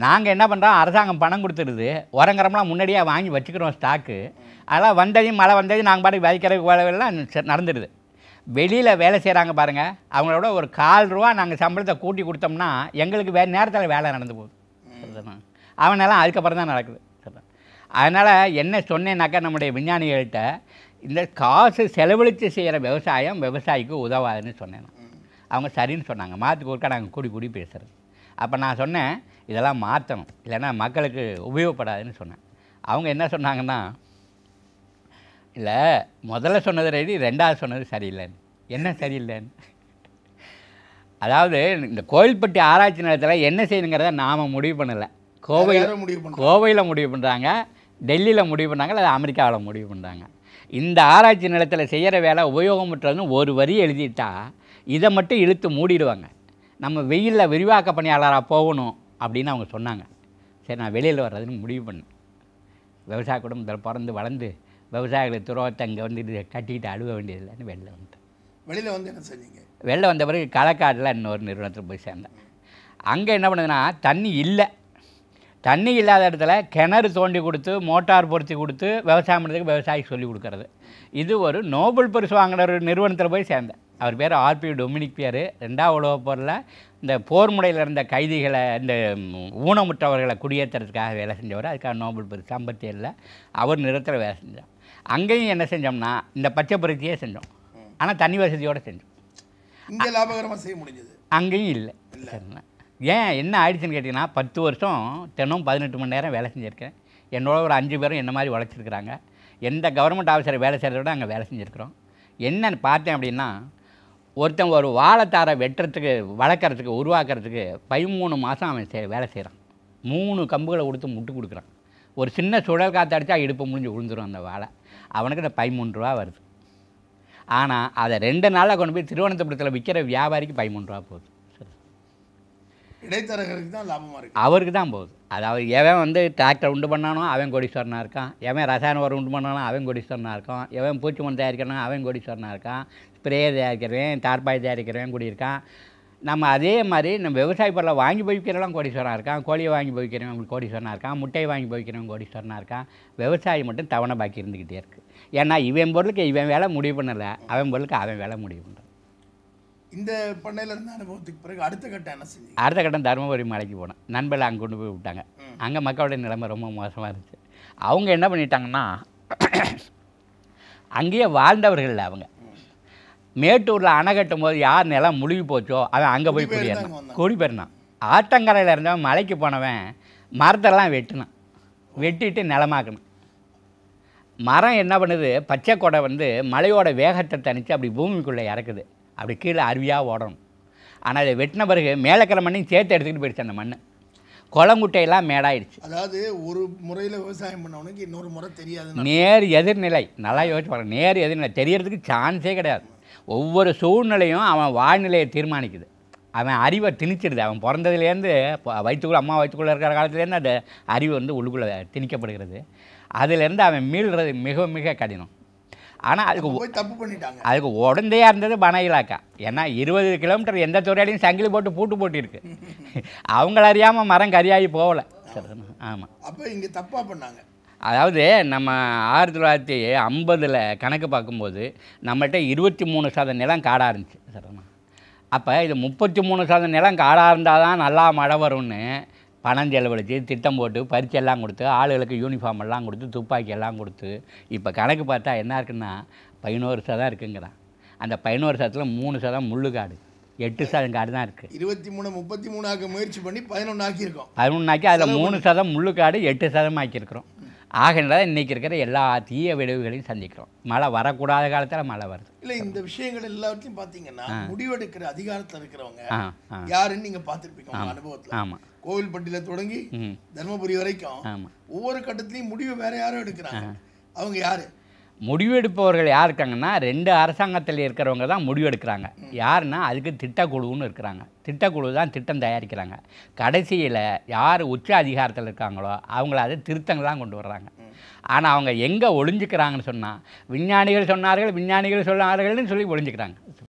நாங்கள் என்ன பண்ணுறோம் அரசாங்கம் பணம் கொடுத்துருது உரங்கரம்லாம் முன்னாடியே வாங்கி வச்சுக்கிறோம் ஸ்டாக்கு அதெல்லாம் வந்ததையும் மழை வந்ததையும் நாங்கள் பாட்டுக்கு வைக்கிறதுக்கு வேலைகள்லாம் நடந்துடுது வெளியில் வேலை செய்கிறாங்க பாருங்கள் அவங்களோட ஒரு கால் ரூபா நாங்கள் சம்பளத்தை கூட்டி கொடுத்தோம்னா எங்களுக்கு வே நேரத்தில் வேலை நடந்து போகுது அவனெல்லாம் அதுக்கப்புறம் தான் நடக்குது அதனால் என்ன சொன்னேன்னாக்கா நம்முடைய விஞ்ஞானிகள்கிட்ட இந்த காசு செலவழித்து செய்கிற விவசாயம் விவசாயிக்கு உதவாதுன்னு சொன்னேன் அவங்க சரின்னு சொன்னாங்க மாற்றுக்கு ஒருக்கா நாங்கள் கூடி கூடி பேசுகிறது அப்போ நான் சொன்னேன் இதெல்லாம் மாற்றணும் இல்லைன்னா மக்களுக்கு உபயோகப்படாதுன்னு சொன்னேன் அவங்க என்ன சொன்னாங்கன்னா இல்லை முதல்ல சொன்னது ரெடி ரெண்டாவது சொன்னது சரியில்லைன்னு என்ன சரியில்லைன்னு அதாவது இந்த கோயில்பட்டி ஆராய்ச்சி நிலையத்தில் என்ன செய்யணுங்கிறத நாம் முடிவு பண்ணலை கோவையில் முடிவு கோவையில் முடிவு பண்ணுறாங்க டெல்லியில் முடிவு பண்ணாங்க இல்லை அமெரிக்காவில் முடிவு பண்ணுறாங்க இந்த ஆராய்ச்சி நிலத்தில் செய்கிற வேலை உபயோகமுற்றதுன்னு ஒரு வரி எழுதிட்டா இதை மட்டும் இழுத்து மூடிடுவாங்க நம்ம வெயிலில் விரிவாக்க பணியாளராக போகணும் அப்படின்னு அவங்க சொன்னாங்க சரி நான் வெளியில் வர்றதுன்னு முடிவு பண்ணேன் விவசாய குடும்பத்தில் பிறந்து வளர்ந்து விவசாயிகளை துரோகத்தை அங்கே வந்து இது கட்டிக்கிட்டு அழுவ வேண்டியதில்லைன்னு வெளில வந்துட்டேன் வெளியில் வந்து என்ன செஞ்சீங்க வெளில வந்த பிறகு களக்காட்டில் இன்னொரு நிறுவனத்தில் போய் சேர்ந்தேன் அங்கே என்ன பண்ணுதுன்னா தண்ணி இல்லை தண்ணி இல்லாத இடத்துல கிணறு தோண்டி கொடுத்து மோட்டார் பொருத்தி கொடுத்து விவசாயம் பண்ணுறதுக்கு விவசாயிக்கு சொல்லிக் கொடுக்கறது இது ஒரு நோபல் பரிசு வாங்கின ஒரு நிறுவனத்தில் போய் சேர்ந்தேன் அவர் பேர் ஆர்பி டொமினிக் பேர் ரெண்டாவது உலக போரில் இந்த போர் முறையில் இருந்த கைதிகளை இந்த ஊனமுற்றவர்களை குடியேற்றுறதுக்காக வேலை செஞ்சவர் அதுக்காக நோபல் பரிசு ஐம்பத்தி ஏழில் அவர் நிறத்தில் வேலை செஞ்சோம் அங்கேயும் என்ன செஞ்சோம்னா இந்த பச்சை பருத்தியே செஞ்சோம் ஆனால் தண்ணி வசதியோடு செஞ்சோம் இங்கே லாபகரமாக செய்ய முடிஞ்சது அங்கேயும் இல்லை சரிங்களா ஏன் என்ன ஆயிடுச்சுன்னு கேட்டிங்கன்னா பத்து வருஷம் தினம் பதினெட்டு மணி நேரம் வேலை செஞ்சுருக்கேன் என்னோட ஒரு அஞ்சு பேரும் என்ன மாதிரி உழைச்சிருக்கிறாங்க எந்த கவர்மெண்ட் ஆஃபீஸர் வேலை செய்கிறத விட அங்கே வேலை செஞ்சுருக்குறோம் என்னன்னு பார்த்தேன் அப்படின்னா ஒருத்தன் ஒரு வாழைத்தாரை வெட்டுறதுக்கு வளர்க்குறதுக்கு உருவாக்குறதுக்கு பதிமூணு மாதம் அவன் செய் வேலை செய்கிறான் மூணு கம்புகளை கொடுத்து முட்டு கொடுக்குறான் ஒரு சின்ன சுழல் காற்று அடித்தா இடுப்பு முடிஞ்சு விழுந்துடும் அந்த வாழை அவனுக்கு அந்த பதிமூணு ரூபா வருது ஆனால் அதை ரெண்டு நாளாக கொண்டு போய் திருவனந்தபுரத்தில் விற்கிற வியாபாரிக்கு பதிமூணு ரூபா போகுது இடைத்தரகருக்கு தான் லாபமாக இருக்குது அவருக்கு தான் போகுது அதாவது எவன் வந்து டிராக்டர் உண்டு பண்ணானோ அவன் கோடீஸ்வரனாக இருக்கான் எவன் ரசாயன உரம் உண்டு பண்ணானோ அவன் கோடீஸ்வரனாக இருக்கான் எவன் பூச்சி மண் தயாரிக்கணும் அவன் கோடீஸ்வரனாக இருக்கான் ஸ்ப்ரேயர் தயாரிக்கிறவன் தார்பாய் தயாரிக்கிறவன் கூடியிருக்கான் நம்ம அதே மாதிரி நம்ம விவசாய பொருளை வாங்கி கோடி கோடீஸ்வரனாக இருக்கான் கோழியை வாங்கி போய்க்கிறவன் கோடீஸ்வரனாக இருக்கான் முட்டையை வாங்கி போய்க்கிறவன் கோடீஸ்வரனாக இருக்கான் விவசாயி மட்டும் தவணை பாக்கி இருந்துக்கிட்டே இருக்குது ஏன்னா இவன் பொருளுக்கு இவன் வேலை முடிவு பண்ணலை அவன் பொருளுக்கு அவன் வேலை முடிவு பண்ணுறான் இந்த பண்ணையில இருந்த அனுபவத்துக்கு பிறகு அடுத்த கட்டம் என்ன செய்யும் அடுத்த கட்டம் தருமபுரி மலைக்கு போனேன் நண்பர்களை அங்கே கொண்டு போய் விட்டாங்க அங்கே மக்களுடைய நிலைமை ரொம்ப மோசமாக இருந்துச்சு அவங்க என்ன பண்ணிட்டாங்கன்னா அங்கேயே வாழ்ந்தவர்கள் அவங்க மேட்டூரில் அணை கட்டும் போது யார் நிலம் முழுகி போச்சோ அவன் அங்கே போய் குடியேறினான் குடிபெறினான் ஆட்டங்கரையில் இருந்தவன் மலைக்கு போனவன் மரத்தெல்லாம் வெட்டினான் வெட்டிட்டு நிலமாக்கணும் மரம் என்ன பண்ணுது பச்சை கொடை வந்து மலையோட வேகத்தை தனித்து அப்படி பூமிக்குள்ளே இறக்குது அப்படி கீழே அருவியாக ஓடணும் ஆனால் அதை வெட்டின பிறகு மேலக்கிற மண்ணையும் சேர்த்து எடுத்துக்கிட்டு போயிடுச்சு அந்த மண் குளங்குட்டையெல்லாம் மேடாயிடுச்சு அதாவது ஒரு முறையில் விவசாயம் பண்ணவனுக்கு இன்னொரு முறை தெரியாது நேர் எதிர்நிலை நல்லா யோசிச்சு பாருங்கள் நேர் எதிர்நிலை தெரியறதுக்கு சான்ஸே கிடையாது ஒவ்வொரு சூழ்நிலையும் அவன் வாழ்நிலையை தீர்மானிக்குது அவன் அறிவை திணிச்சிடுது அவன் பிறந்ததுலேருந்து வயிற்றுக்குள்ளே அம்மா வயிற்றுக்குள்ளே இருக்கிற காலத்துலேருந்து அந்த அறிவு வந்து உள்ளுக்குள்ளே திணிக்கப்படுகிறது அதுலேருந்து அவன் மீள்றது மிக மிக கடினம் ஆனால் அதுக்கு தப்பு பண்ணிட்டாங்க அதுக்கு உடந்தையாக இருந்தது பன இலாக்கா ஏன்னா இருபது கிலோமீட்டர் எந்த துறையிலையும் சங்கிலி போட்டு பூட்டு போட்டிருக்கு [laughs] அவங்கள அறியாமல் மரம் கரியாகி போகலை ஆமாம் அப்போ இங்கே தப்பாக பண்ணாங்க அதாவது நம்ம ஆயிரத்தி தொள்ளாயிரத்தி ஐம்பதில் கணக்கு பார்க்கும்போது நம்மகிட்ட இருபத்தி மூணு சதம் நிலம் காடாக இருந்துச்சு சரிம்மா அப்போ இது முப்பத்தி மூணு சதம் நிலம் காடாக இருந்தால் தான் நல்லா மழை வரும்னு பணம் செலவழித்து திட்டம் போட்டு பரிச்செல்லாம் கொடுத்து ஆளுகளுக்கு யூனிஃபார்ம் எல்லாம் கொடுத்து துப்பாக்கி எல்லாம் கொடுத்து இப்போ கணக்கு பார்த்தா என்ன இருக்குன்னா பதினோரு சதம் இருக்குங்கிறான் அந்த பதினோரு சதத்தில் மூணு சதம் முள்ளு காடு எட்டு சதம் காடு தான் இருக்குது இருபத்தி மூணு முப்பத்தி மூணு ஆக்க முயற்சி பண்ணி பதினொன்று ஆக்கியிருக்கோம் பதினொன்று ஆக்கி அதில் மூணு சதம் முள்ளு காடு எட்டு சதம் ஆக்கியிருக்கிறோம் ஆகின்றதை இன்றைக்கி இருக்கிற எல்லா தீய விளைவுகளையும் சந்திக்கிறோம் மழை வரக்கூடாத காலத்தில் மழை வருது இல்லை இந்த விஷயங்கள் எல்லாத்தையும் பார்த்தீங்கன்னா முடிவெடுக்கிற அதிகாரத்தில் இருக்கிறவங்க யாருன்னு நீங்கள் பார்த்துருப்பீங்க அனுபவத்தில் ஆமாம் கோவில்பட்டியில் தொடங்கி தருமபுரி வரைக்கும் ஒவ்வொரு கட்டத்துலையும் முடிவு வேற யாரும் எடுக்கிறாங்க அவங்க யாரு முடிவெடுப்பவர்கள் யார் இருக்காங்கன்னா ரெண்டு அரசாங்கத்தில் இருக்கிறவங்க தான் முடிவெடுக்கிறாங்க யாருன்னா அதுக்கு திட்டக்குழுன்னு இருக்கிறாங்க திட்டக்குழு தான் திட்டம் தயாரிக்கிறாங்க கடைசியில் யார் உச்ச அதிகாரத்தில் இருக்காங்களோ அவங்கள அதை திருத்தங்கள் தான் கொண்டு வர்றாங்க ஆனால் அவங்க எங்கே ஒளிஞ்சிக்கிறாங்கன்னு சொன்னால் விஞ்ஞானிகள் சொன்னார்கள் விஞ்ஞானிகள் சொன்னார்கள்னு சொல்லி ஒளிஞ்சிக்கிறாங்க